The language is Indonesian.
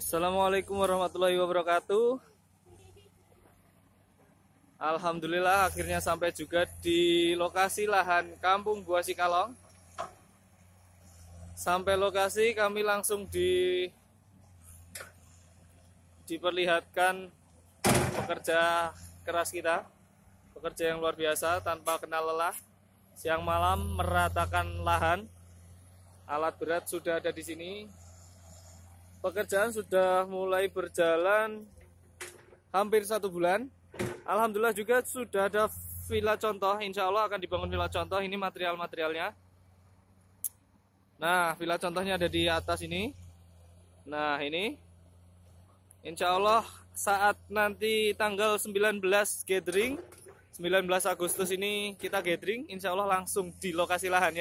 Assalamualaikum warahmatullahi wabarakatuh Alhamdulillah akhirnya sampai juga di lokasi lahan Kampung Gua Sikalong Sampai lokasi kami langsung di diperlihatkan pekerja keras kita Pekerja yang luar biasa tanpa kenal lelah Siang malam meratakan lahan Alat berat sudah ada di sini pekerjaan sudah mulai berjalan hampir satu bulan. Alhamdulillah juga sudah ada villa contoh, insya Allah akan dibangun villa contoh. Ini material-materialnya. Nah, villa contohnya ada di atas ini. Nah, ini. Insya Allah saat nanti tanggal 19 gathering, 19 Agustus ini kita gathering, insya Allah langsung di lokasi lahannya.